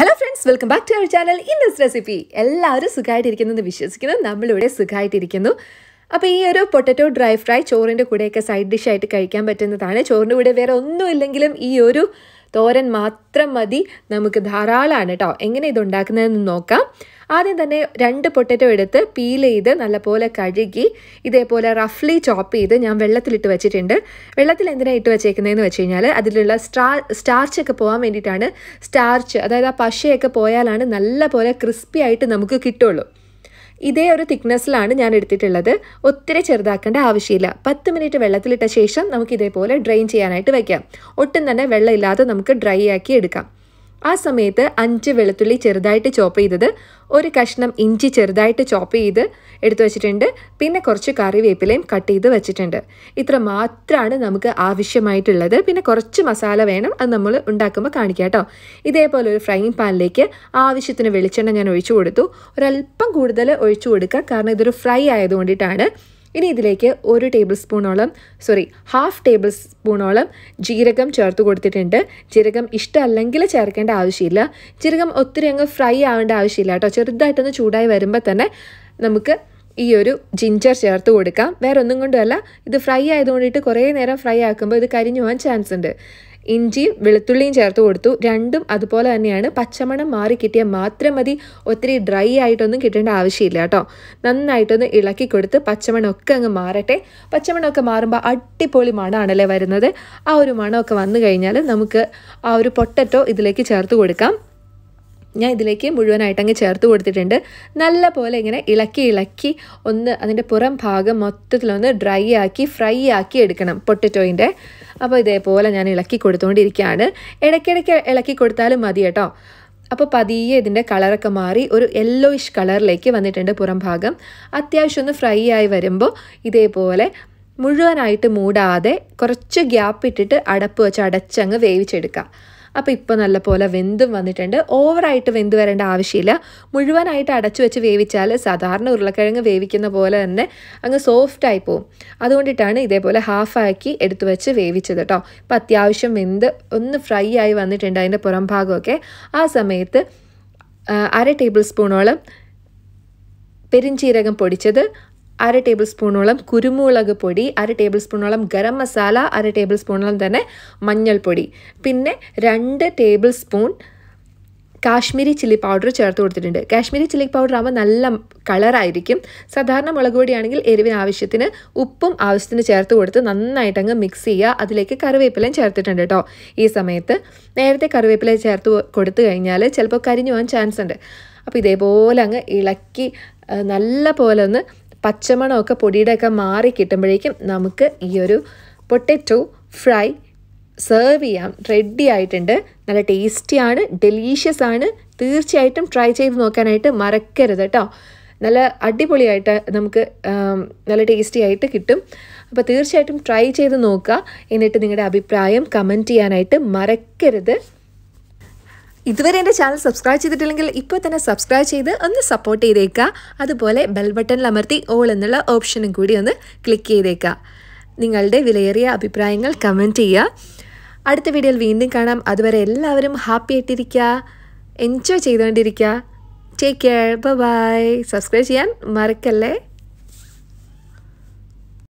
hello friends welcome back to our channel in this recipe എല്ലാവരും എന്ന് വിശ്വസിക്കുന്നു നമ്മളിവിടെ സുഖമായിട്ടിരിക്കുന്നു അപ്പോൾ ഈ ഒരു പൊട്ടറ്റോ ഡ്രൈ ഫ്രൈ ചോറിൻ്റെ കൂടെയൊക്കെ സൈഡ് ഡിഷായിട്ട് കഴിക്കാൻ പറ്റുന്നതാണ് ചോറിൻ്റെ കൂടെ വേറെ ഒന്നുമില്ലെങ്കിലും ഈ ഒരു തോരൻ മാത്രം മതി നമുക്ക് ധാരാളമാണ് കേട്ടോ എങ്ങനെ ഇത് ഉണ്ടാക്കുന്നതെന്ന് നോക്കാം ആദ്യം തന്നെ രണ്ട് പൊട്ടറ്റോ എടുത്ത് പീൽ ചെയ്ത് നല്ലപോലെ കഴുകി ഇതേപോലെ റഫ്ലി ചോപ്പ് ചെയ്ത് ഞാൻ വെള്ളത്തിലിട്ട് വെച്ചിട്ടുണ്ട് വെള്ളത്തിൽ എന്തിനാണ് ഇട്ട് വെച്ചേക്കുന്നതെന്ന് വെച്ച് കഴിഞ്ഞാൽ അതിലുള്ള സ്റ്റാ സ്റ്റാർച്ചൊക്കെ പോകാൻ വേണ്ടിയിട്ടാണ് സ്റ്റാർച്ച് അതായത് ആ പശയൊക്കെ പോയാലാണ് നല്ലപോലെ ക്രിസ്പി ആയിട്ട് നമുക്ക് കിട്ടുള്ളൂ ഇതേ ഒരു തിക്നെസ്സിലാണ് ഞാൻ എടുത്തിട്ടുള്ളത് ഒത്തിരി ചെറുതാക്കേണ്ട ആവശ്യമില്ല പത്ത് മിനിറ്റ് വെള്ളത്തിലിട്ട ശേഷം നമുക്ക് ഇതേപോലെ ഡ്രെയിൻ ചെയ്യാനായിട്ട് വയ്ക്കാം ഒട്ടും തന്നെ വെള്ളമില്ലാതെ നമുക്ക് ഡ്രൈ ആക്കി എടുക്കാം ആ സമയത്ത് അഞ്ച് വെളുത്തുള്ളി ചെറുതായിട്ട് ചോപ്പ് ചെയ്തത് ഒരു കഷ്ണം ഇഞ്ചി ചെറുതായിട്ട് ചോപ്പ് ചെയ്ത് എടുത്തു വെച്ചിട്ടുണ്ട് പിന്നെ കുറച്ച് കറിവേപ്പിലയും കട്ട് ചെയ്ത് വെച്ചിട്ടുണ്ട് ഇത്ര മാത്രമാണ് നമുക്ക് ആവശ്യമായിട്ടുള്ളത് പിന്നെ കുറച്ച് മസാല വേണം അത് നമ്മൾ ഉണ്ടാക്കുമ്പോൾ കാണിക്കാം കേട്ടോ ഇതേപോലെ ഒരു ഫ്രൈയിങ് പാനിലേക്ക് ആവശ്യത്തിന് വെളിച്ചെണ്ണ ഞാൻ ഒഴിച്ചു കൊടുത്തു ഒരല്പം കൂടുതൽ ഒഴിച്ചു കൊടുക്കുക കാരണം ഇതൊരു ഫ്രൈ ആയത് കൊണ്ടിട്ടാണ് ഇനി ഇതിലേക്ക് ഒരു ടേബിൾ സ്പൂണോളം സോറി ഹാഫ് ടേബിൾ സ്പൂണോളം ജീരകം ചേർത്ത് കൊടുത്തിട്ടുണ്ട് ജീരകം ഇഷ്ടമല്ലെങ്കിൽ ചേർക്കേണ്ട ആവശ്യമില്ല ജീരകം ഒത്തിരി അങ്ങ് ഫ്രൈ ആവേണ്ട ആവശ്യമില്ല കേട്ടോ ചെറുതായിട്ടൊന്ന് ചൂടായി വരുമ്പോൾ തന്നെ നമുക്ക് ഈ ഒരു ജിഞ്ചർ ചേർത്ത് കൊടുക്കാം വേറെ ഒന്നും കൊണ്ടുമല്ല ഇത് ഫ്രൈ ആയതുകൊണ്ടിട്ട് കുറേ നേരം ഫ്രൈ ആക്കുമ്പോൾ ഇത് കരിഞ്ഞു പോകാൻ ചാൻസ് ഉണ്ട് ഇഞ്ചിയും വെളുത്തുള്ളിയും ചേർത്ത് കൊടുത്തു രണ്ടും അതുപോലെ തന്നെയാണ് പച്ചമണം മാറി കിട്ടിയാൽ മാത്രം മതി ഒത്തിരി ഡ്രൈ ആയിട്ടൊന്നും കിട്ടേണ്ട ആവശ്യമില്ല കേട്ടോ നന്നായിട്ടൊന്ന് ഇളക്കി കൊടുത്ത് പച്ചമണമൊക്കെ അങ്ങ് മാറട്ടെ പച്ചമണമൊക്കെ മാറുമ്പോൾ അടിപൊളി മണമാണല്ലേ വരുന്നത് ആ ഒരു മണമൊക്കെ വന്നു കഴിഞ്ഞാൽ നമുക്ക് ആ ഒരു പൊട്ടറ്റോ ഇതിലേക്ക് ചേർത്ത് കൊടുക്കാം ഞാൻ ഇതിലേക്ക് മുഴുവനായിട്ട് അങ്ങ് ചേർത്ത് കൊടുത്തിട്ടുണ്ട് നല്ല പോലെ ഇങ്ങനെ ഇളക്കി ഇളക്കി ഒന്ന് അതിൻ്റെ പുറം ഭാഗം മൊത്തത്തിലൊന്ന് ഡ്രൈ ആക്കി ഫ്രൈ ആക്കി എടുക്കണം പൊട്ടറ്റോയിൻ്റെ അപ്പോൾ ഇതേപോലെ ഞാൻ ഇളക്കി കൊടുത്തുകൊണ്ടിരിക്കുകയാണ് ഇടയ്ക്കിടയ്ക്ക് ഇളക്കി കൊടുത്താലും മതി കേട്ടോ അപ്പോൾ പതിയെ ഇതിൻ്റെ കളറൊക്കെ മാറി ഒരു യെല്ലോയിഷ് കളറിലേക്ക് വന്നിട്ടുണ്ട് പുറം ഭാഗം അത്യാവശ്യം ഒന്ന് ഫ്രൈ ആയി വരുമ്പോൾ ഇതേപോലെ മുഴുവനായിട്ട് മൂടാതെ കുറച്ച് ഗ്യാപ്പ് ഇട്ടിട്ട് അടപ്പ് വെച്ച് അടച്ചങ്ങ് വേവിച്ചെടുക്കാം അപ്പോൾ ഇപ്പോൾ നല്ലപോലെ വെന്തും വന്നിട്ടുണ്ട് ഓവറായിട്ട് വെന്ത് വരേണ്ട ആവശ്യമില്ല മുഴുവനായിട്ട് അടച്ചു വെച്ച് വേവിച്ചാൽ സാധാരണ ഉരുളക്കിഴങ്ങ് വേവിക്കുന്ന പോലെ തന്നെ അങ്ങ് സോഫ്റ്റായി പോവും അതുകൊണ്ടിട്ടാണ് ഇതേപോലെ ഹാഫാക്കി എടുത്തു വെച്ച് വേവിച്ചത് കേട്ടോ അപ്പോൾ അത്യാവശ്യം വെന്ത് ഒന്ന് ഫ്രൈ ആയി വന്നിട്ടുണ്ട് അതിൻ്റെ പുറം ഭാഗമൊക്കെ ആ സമയത്ത് അര ടേബിൾ സ്പൂണോളം പെരിഞ്ചീരകം പൊടിച്ചത് അര ടേബിൾ സ്പൂണോളം കുരുമുളക് പൊടി അര ടേബിൾ സ്പൂണോളം ഗരം മസാല അര ടേബിൾ സ്പൂണോളം തന്നെ മഞ്ഞൾപ്പൊടി പിന്നെ രണ്ട് tablespoon Kashmiri chilli powder ചേർത്ത് കൊടുത്തിട്ടുണ്ട് കാശ്മീരി ചില്ലി പൗഡർ ആകുമ്പോൾ നല്ല കളറായിരിക്കും സാധാരണ മുളക് പൊടിയാണെങ്കിൽ എരിവിന് ആവശ്യത്തിന് ഉപ്പും ആവശ്യത്തിന് ചേർത്ത് കൊടുത്ത് നന്നായിട്ട് അങ്ങ് മിക്സ് ചെയ്യുക അതിലേക്ക് കറിവേപ്പിലയും ചേർത്തിട്ടുണ്ട് കേട്ടോ ഈ സമയത്ത് നേരത്തെ കറിവേപ്പില ചേർത്ത് കൊടുത്തു കഴിഞ്ഞാൽ ചിലപ്പോൾ കരിഞ്ഞു പോകാൻ ചാൻസ് ഉണ്ട് അപ്പോൾ ഇതേപോലെ അങ്ങ് ഇളക്കി നല്ല പോലെ ഒന്ന് പച്ചമണമൊക്കെ ഒക്കെ മാറി കിട്ടുമ്പോഴേക്കും നമുക്ക് ഈ ഒരു പൊട്ടറ്റോ ഫ്രൈ സെർവ് ചെയ്യാം റെഡി ആയിട്ടുണ്ട് നല്ല ടേസ്റ്റിയാണ് ഡെലീഷ്യസ് ആണ് തീർച്ചയായിട്ടും ട്രൈ ചെയ്ത് നോക്കാനായിട്ട് മറക്കരുത് കേട്ടോ നല്ല അടിപൊളിയായിട്ട് നമുക്ക് നല്ല ടേസ്റ്റി ആയിട്ട് കിട്ടും അപ്പോൾ തീർച്ചയായിട്ടും ട്രൈ ചെയ്ത് നോക്കുക എന്നിട്ട് നിങ്ങളുടെ അഭിപ്രായം കമൻറ്റ് ചെയ്യാനായിട്ട് മറക്കരുത് ഇതുവരെ എൻ്റെ ചാനൽ സബ്സ്ക്രൈബ് ചെയ്തിട്ടില്ലെങ്കിൽ ഇപ്പോൾ തന്നെ സബ്സ്ക്രൈബ് ചെയ്ത് ഒന്ന് സപ്പോർട്ട് ചെയ്തേക്കുക അതുപോലെ ബെൽ ബട്ടണിൽ അമർത്തി ഓൾ എന്നുള്ള ഓപ്ഷനും കൂടി ഒന്ന് ക്ലിക്ക് ചെയ്തേക്കുക നിങ്ങളുടെ വിലയേറിയ അഭിപ്രായങ്ങൾ കമൻറ്റ് ചെയ്യുക അടുത്ത വീഡിയോയിൽ വീണ്ടും കാണാം അതുവരെ എല്ലാവരും ഹാപ്പി ആയിട്ടിരിക്കുക എൻജോയ് ചെയ്തുകൊണ്ടിരിക്കുക ടേക്ക് കെയർ ബൈ സബ്സ്ക്രൈബ് ചെയ്യാൻ മറക്കല്ലേ